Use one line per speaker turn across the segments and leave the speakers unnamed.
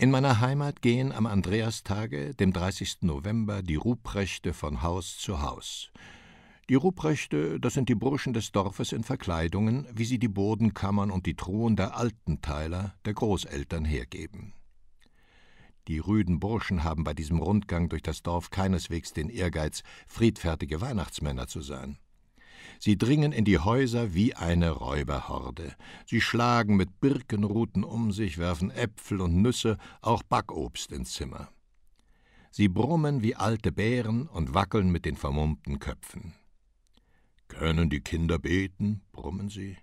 In meiner Heimat gehen am Andreastage, dem 30. November, die Ruprechte von Haus zu Haus. Die Ruprechte, das sind die Burschen des Dorfes in Verkleidungen, wie sie die Bodenkammern und die Truhen der Altenteiler, der Großeltern hergeben. Die rüden Burschen haben bei diesem Rundgang durch das Dorf keineswegs den Ehrgeiz, friedfertige Weihnachtsmänner zu sein. Sie dringen in die Häuser wie eine Räuberhorde. Sie schlagen mit Birkenruten um sich, werfen Äpfel und Nüsse, auch Backobst ins Zimmer. Sie brummen wie alte Bären und wackeln mit den vermummten Köpfen. Können die Kinder beten? brummen sie.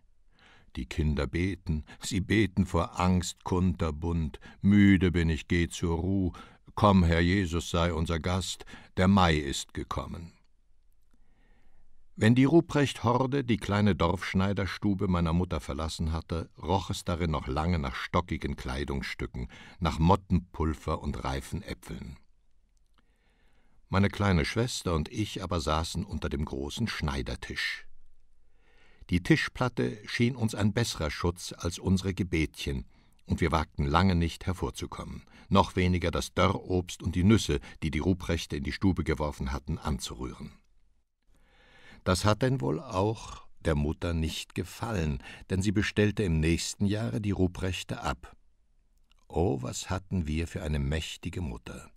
Die Kinder beten, sie beten vor Angst kunterbunt. Müde bin ich, geh zur Ruh. Komm, Herr Jesus, sei unser Gast, der Mai ist gekommen. Wenn die Ruprecht-Horde die kleine Dorfschneiderstube meiner Mutter verlassen hatte, roch es darin noch lange nach stockigen Kleidungsstücken, nach Mottenpulver und reifen Äpfeln. Meine kleine Schwester und ich aber saßen unter dem großen Schneidertisch. Die Tischplatte schien uns ein besserer Schutz als unsere Gebetchen, und wir wagten lange nicht hervorzukommen, noch weniger das Dörrobst und die Nüsse, die die Ruprechte in die Stube geworfen hatten, anzurühren. Das hat denn wohl auch der Mutter nicht gefallen, denn sie bestellte im nächsten Jahre die Ruprechte ab. Oh, was hatten wir für eine mächtige Mutter.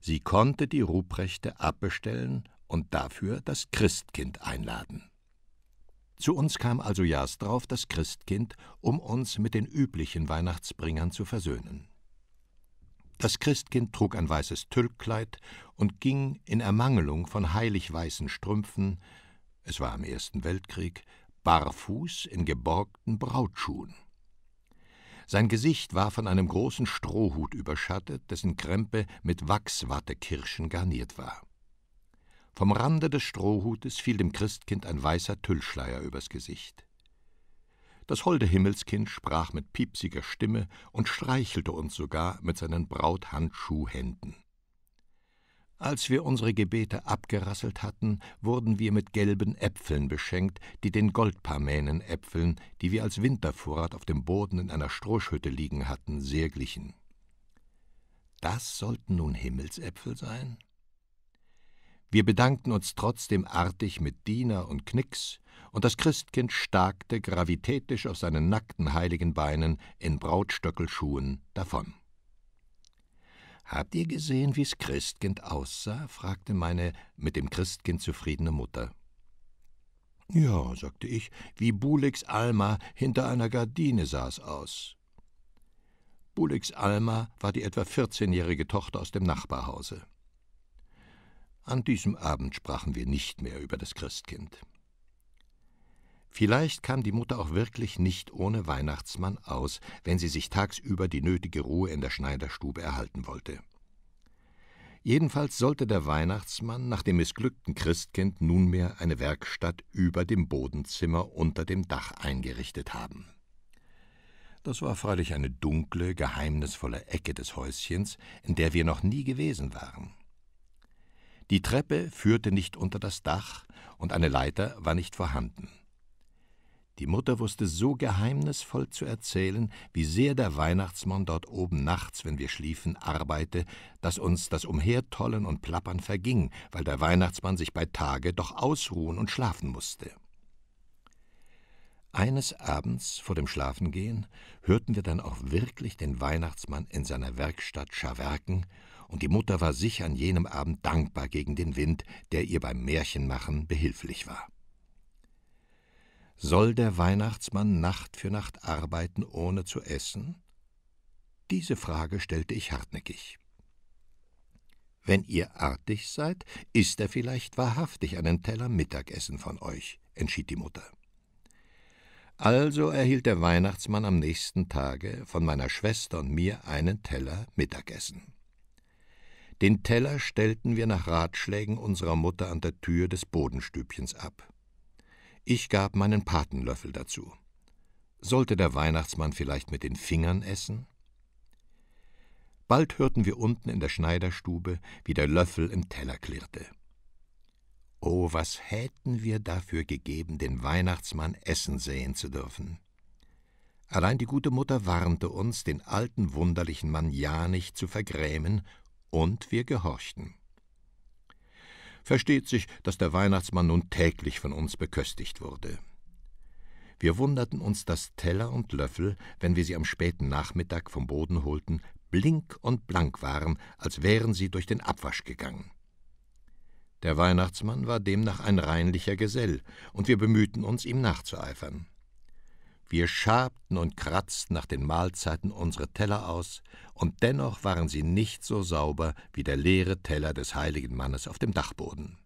Sie konnte die Ruprechte abbestellen und dafür das Christkind einladen. Zu uns kam also Jas drauf das Christkind, um uns mit den üblichen Weihnachtsbringern zu versöhnen. Das Christkind trug ein weißes Tüllkleid und ging in Ermangelung von heilig weißen Strümpfen, es war im Ersten Weltkrieg, barfuß in geborgten Brautschuhen. Sein Gesicht war von einem großen Strohhut überschattet, dessen Krempe mit Wachswattekirschen garniert war. Vom Rande des Strohhutes fiel dem Christkind ein weißer Tüllschleier übers Gesicht. Das holde Himmelskind sprach mit piepsiger Stimme und streichelte uns sogar mit seinen Brauthandschuhhänden. Als wir unsere Gebete abgerasselt hatten, wurden wir mit gelben Äpfeln beschenkt, die den Goldparmänenäpfeln, die wir als Wintervorrat auf dem Boden in einer Strohschütte liegen hatten, sehr glichen. Das sollten nun Himmelsäpfel sein? Wir bedankten uns trotzdem artig mit Diener und Knicks, und das Christkind starkte gravitätisch auf seinen nackten heiligen Beinen in Brautstöckelschuhen davon. Habt ihr gesehen, wie's Christkind aussah? fragte meine mit dem Christkind zufriedene Mutter. Ja, sagte ich, wie Buliks Alma hinter einer Gardine sah's aus. Buliks Alma war die etwa vierzehnjährige Tochter aus dem Nachbarhause. An diesem Abend sprachen wir nicht mehr über das Christkind. Vielleicht kam die Mutter auch wirklich nicht ohne Weihnachtsmann aus, wenn sie sich tagsüber die nötige Ruhe in der Schneiderstube erhalten wollte. Jedenfalls sollte der Weihnachtsmann nach dem missglückten Christkind nunmehr eine Werkstatt über dem Bodenzimmer unter dem Dach eingerichtet haben. Das war freilich eine dunkle, geheimnisvolle Ecke des Häuschens, in der wir noch nie gewesen waren. Die Treppe führte nicht unter das Dach und eine Leiter war nicht vorhanden. Die Mutter wusste so geheimnisvoll zu erzählen, wie sehr der Weihnachtsmann dort oben nachts, wenn wir schliefen, arbeite, dass uns das Umhertollen und Plappern verging, weil der Weihnachtsmann sich bei Tage doch ausruhen und schlafen musste. Eines Abends vor dem Schlafengehen hörten wir dann auch wirklich den Weihnachtsmann in seiner Werkstatt scharwerken und die Mutter war sich an jenem Abend dankbar gegen den Wind, der ihr beim Märchenmachen behilflich war. Soll der Weihnachtsmann Nacht für Nacht arbeiten, ohne zu essen? Diese Frage stellte ich hartnäckig. Wenn ihr artig seid, isst er vielleicht wahrhaftig einen Teller Mittagessen von euch, entschied die Mutter. Also erhielt der Weihnachtsmann am nächsten Tage von meiner Schwester und mir einen Teller Mittagessen. Den Teller stellten wir nach Ratschlägen unserer Mutter an der Tür des Bodenstübchens ab. Ich gab meinen Patenlöffel dazu. Sollte der Weihnachtsmann vielleicht mit den Fingern essen? Bald hörten wir unten in der Schneiderstube, wie der Löffel im Teller klirrte. Oh, was hätten wir dafür gegeben, den Weihnachtsmann essen sehen zu dürfen. Allein die gute Mutter warnte uns, den alten wunderlichen Mann ja nicht zu vergrämen und wir gehorchten. Versteht sich, dass der Weihnachtsmann nun täglich von uns beköstigt wurde. Wir wunderten uns, dass Teller und Löffel, wenn wir sie am späten Nachmittag vom Boden holten, blink und blank waren, als wären sie durch den Abwasch gegangen. Der Weihnachtsmann war demnach ein reinlicher Gesell, und wir bemühten uns, ihm nachzueifern. Wir schabten und kratzten nach den Mahlzeiten unsere Teller aus, und dennoch waren sie nicht so sauber wie der leere Teller des heiligen Mannes auf dem Dachboden.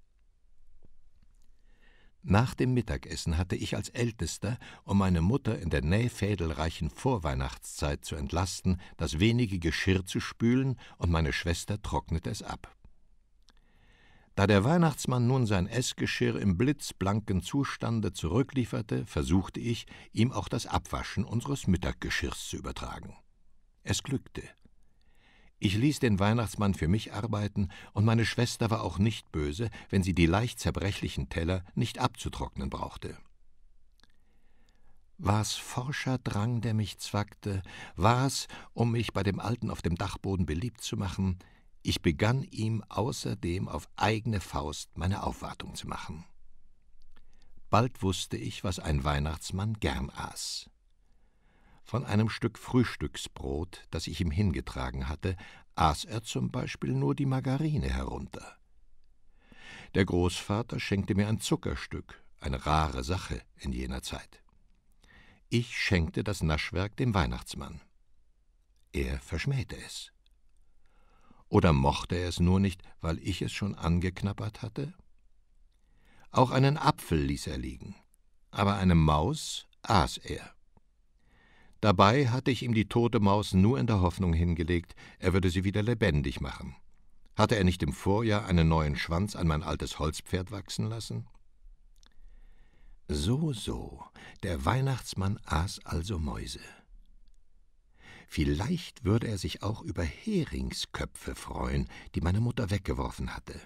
Nach dem Mittagessen hatte ich als Ältester, um meine Mutter in der nähfädelreichen Vorweihnachtszeit zu entlasten, das wenige Geschirr zu spülen, und meine Schwester trocknete es ab. Da der Weihnachtsmann nun sein Essgeschirr im blitzblanken Zustande zurücklieferte, versuchte ich, ihm auch das Abwaschen unseres Mittaggeschirrs zu übertragen. Es glückte. Ich ließ den Weihnachtsmann für mich arbeiten, und meine Schwester war auch nicht böse, wenn sie die leicht zerbrechlichen Teller nicht abzutrocknen brauchte. War's forscher Drang, der mich zwackte, war's, um mich bei dem Alten auf dem Dachboden beliebt zu machen, ich begann ihm außerdem auf eigene Faust meine Aufwartung zu machen. Bald wusste ich, was ein Weihnachtsmann gern aß. Von einem Stück Frühstücksbrot, das ich ihm hingetragen hatte, aß er zum Beispiel nur die Margarine herunter. Der Großvater schenkte mir ein Zuckerstück, eine rare Sache in jener Zeit. Ich schenkte das Naschwerk dem Weihnachtsmann. Er verschmähte es. Oder mochte er es nur nicht, weil ich es schon angeknabbert hatte? Auch einen Apfel ließ er liegen, aber eine Maus aß er. Dabei hatte ich ihm die tote Maus nur in der Hoffnung hingelegt, er würde sie wieder lebendig machen. Hatte er nicht im Vorjahr einen neuen Schwanz an mein altes Holzpferd wachsen lassen? So, so, der Weihnachtsmann aß also Mäuse. Vielleicht würde er sich auch über Heringsköpfe freuen, die meine Mutter weggeworfen hatte.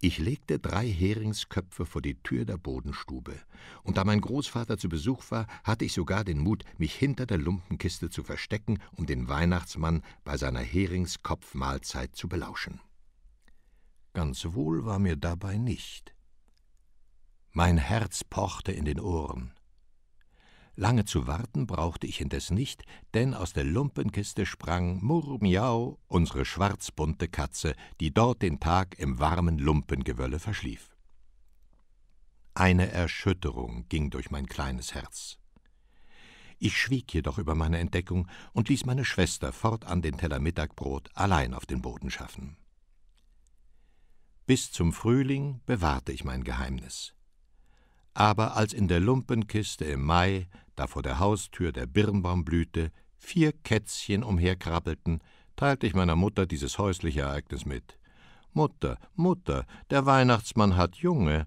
Ich legte drei Heringsköpfe vor die Tür der Bodenstube, und da mein Großvater zu Besuch war, hatte ich sogar den Mut, mich hinter der Lumpenkiste zu verstecken, um den Weihnachtsmann bei seiner Heringskopfmahlzeit zu belauschen. Ganz wohl war mir dabei nicht. Mein Herz pochte in den Ohren. Lange zu warten brauchte ich indes nicht, denn aus der Lumpenkiste sprang Murmiau, unsere schwarzbunte Katze, die dort den Tag im warmen Lumpengewölle verschlief. Eine Erschütterung ging durch mein kleines Herz. Ich schwieg jedoch über meine Entdeckung und ließ meine Schwester fortan den Teller Mittagbrot allein auf den Boden schaffen. Bis zum Frühling bewahrte ich mein Geheimnis aber als in der Lumpenkiste im Mai, da vor der Haustür der Birnbaum blühte, vier Kätzchen umherkrabbelten, teilte ich meiner Mutter dieses häusliche Ereignis mit. Mutter, Mutter, der Weihnachtsmann hat Junge.